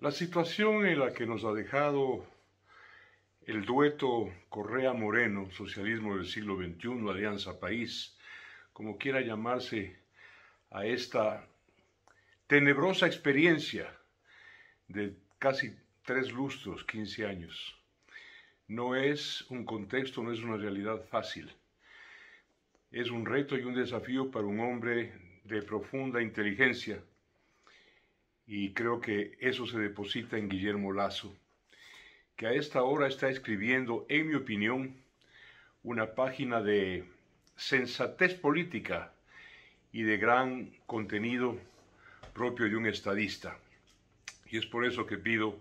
La situación en la que nos ha dejado el dueto Correa Moreno, Socialismo del siglo XXI, Alianza País, como quiera llamarse a esta tenebrosa experiencia de casi tres lustros, 15 años. No es un contexto, no es una realidad fácil. Es un reto y un desafío para un hombre de profunda inteligencia y creo que eso se deposita en Guillermo Lazo, que a esta hora está escribiendo, en mi opinión, una página de sensatez política y de gran contenido propio de un estadista. Y es por eso que pido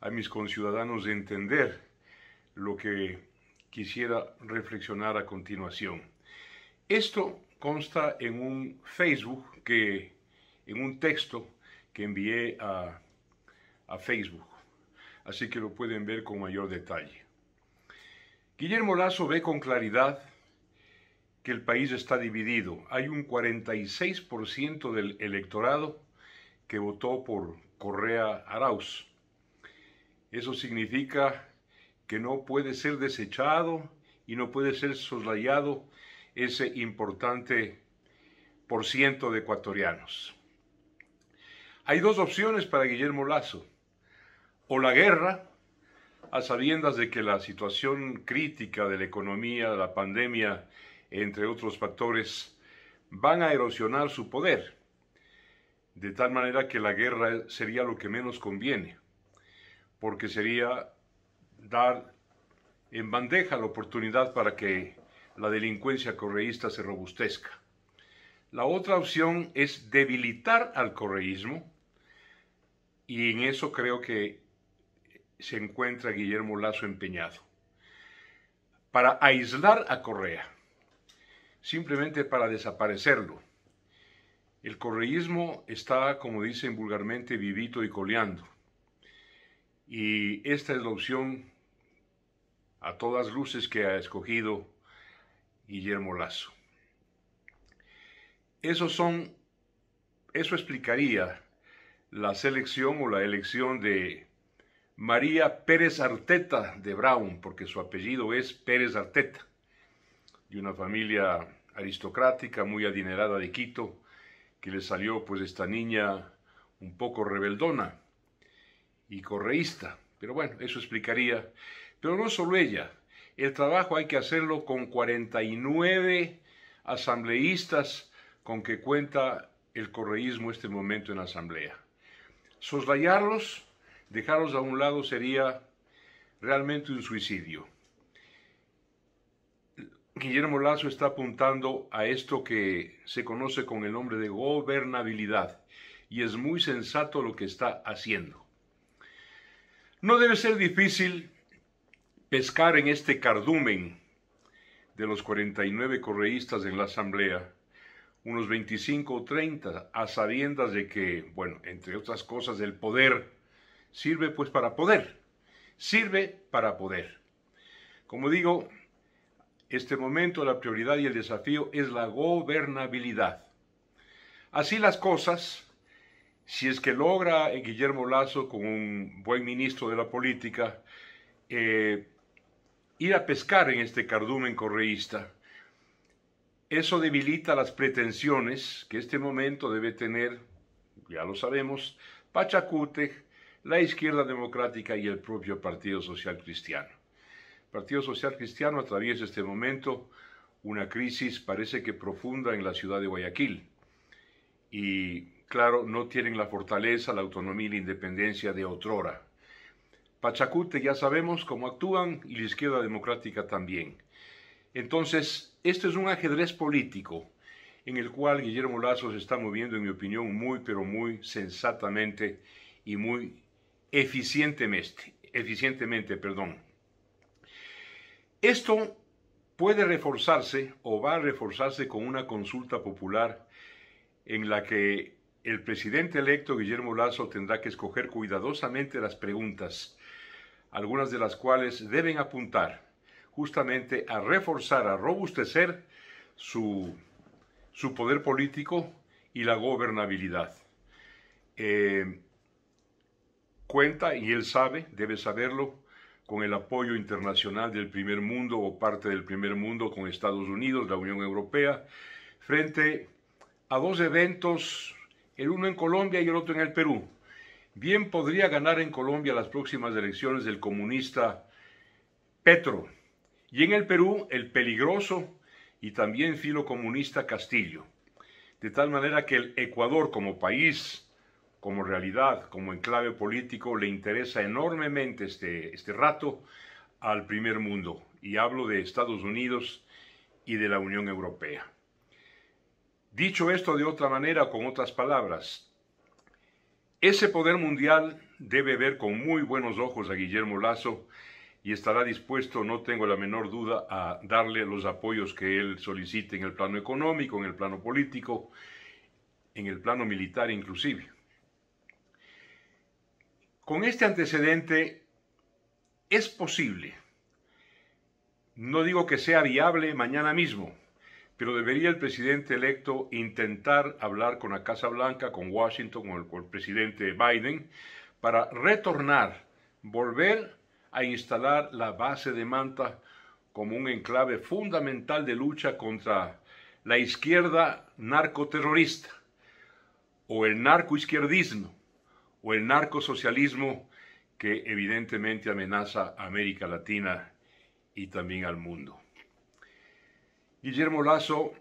a mis conciudadanos de entender lo que quisiera reflexionar a continuación. Esto consta en un Facebook que, en un texto que envié a, Facebook. Así que lo pueden ver con mayor detalle. Guillermo Lazo ve con claridad que el país está dividido. Hay un 46% del electorado que votó por Correa Arauz. Eso significa que no puede ser desechado y no puede ser soslayado ese importante por ciento de ecuatorianos. Hay dos opciones para Guillermo Lazo. O la guerra, a sabiendas de que la situación crítica de la economía, de la pandemia, entre otros factores, van a erosionar su poder. De tal manera que la guerra sería lo que menos conviene, porque sería dar en bandeja la oportunidad para que la delincuencia correísta se robustezca. La otra opción es debilitar al correísmo, y en eso creo que se encuentra Guillermo Lazo empeñado. Para aislar a Correa, simplemente para desaparecerlo. El correísmo está, como dicen vulgarmente, vivito y coleando. Y esta es la opción a todas luces que ha escogido Guillermo Lazo. Eso son, eso explicaría la selección o la elección de María Pérez Arteta de Brown, porque su apellido es Pérez Arteta, de una familia aristocrática muy adinerada de Quito, que le salió pues esta niña un poco rebeldona y correísta. Pero bueno, eso explicaría. Pero no solo ella, el trabajo hay que hacerlo con 49 asambleístas con que cuenta el correísmo este momento en la asamblea. Soslayarlos, dejarlos a un lado sería realmente un suicidio. Guillermo Lazo está apuntando a esto que se conoce con el nombre de gobernabilidad y es muy sensato lo que está haciendo. No debe ser difícil pescar en este cardumen de los 49 correístas en la Asamblea unos 25 o 30, a sabiendas de que, bueno, entre otras cosas, el poder sirve pues para poder, sirve para poder. Como digo, este momento la prioridad y el desafío es la gobernabilidad. Así las cosas, si es que logra eh, Guillermo Lazo con un buen ministro de la política, eh, ir a pescar en este cardumen correísta, eso debilita las pretensiones que este momento debe tener, ya lo sabemos, Pachacute, la izquierda democrática y el propio Partido Social Cristiano. El Partido Social Cristiano atraviesa este momento una crisis, parece que profunda, en la ciudad de Guayaquil. Y claro, no tienen la fortaleza, la autonomía y la independencia de otrora. Pachacute ya sabemos cómo actúan y la izquierda democrática también. Entonces, esto es un ajedrez político en el cual Guillermo Lazo se está moviendo, en mi opinión, muy, pero muy sensatamente y muy eficientemente. eficientemente perdón. Esto puede reforzarse o va a reforzarse con una consulta popular en la que el presidente electo Guillermo Lazo tendrá que escoger cuidadosamente las preguntas, algunas de las cuales deben apuntar justamente a reforzar, a robustecer su, poder político y la gobernabilidad. Eh, cuenta, y él sabe, debe saberlo, con el apoyo internacional del primer mundo o parte del primer mundo, con Estados Unidos, la Unión Europea, frente a dos eventos, el uno en Colombia y el otro en el Perú. Bien podría ganar en Colombia las próximas elecciones del comunista Petro, y en el Perú, el peligroso y también filocomunista Castillo. De tal manera que el Ecuador como país, como realidad, como enclave político, le interesa enormemente este, este rato al primer mundo. Y hablo de Estados Unidos y de la Unión Europea. Dicho esto de otra manera, con otras palabras, ese poder mundial debe ver con muy buenos ojos a Guillermo Lazo y estará dispuesto, no tengo la menor duda, a darle los apoyos que él solicite en el plano económico, en el plano político, en el plano militar inclusive. Con este antecedente es posible, no digo que sea viable mañana mismo, pero debería el presidente electo intentar hablar con la Casa Blanca, con Washington, con el, con el presidente Biden, para retornar, volver a instalar la base de Manta como un enclave fundamental de lucha contra la izquierda narcoterrorista o el narcoizquierdismo o el narcosocialismo que evidentemente amenaza a América Latina y también al mundo. Guillermo Lazo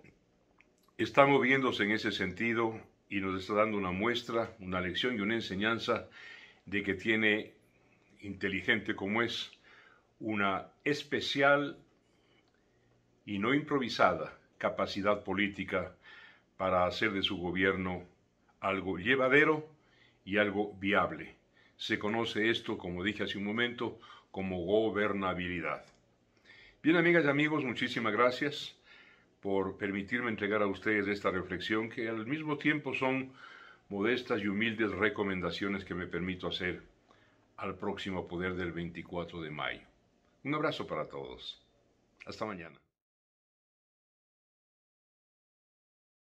está moviéndose en ese sentido y nos está dando una muestra, una lección y una enseñanza de que tiene inteligente como es, una especial y no improvisada capacidad política para hacer de su gobierno algo llevadero y algo viable. Se conoce esto, como dije hace un momento, como gobernabilidad. Bien, amigas y amigos, muchísimas gracias por permitirme entregar a ustedes esta reflexión que al mismo tiempo son modestas y humildes recomendaciones que me permito hacer al próximo Poder del 24 de mayo. Un abrazo para todos. Hasta mañana.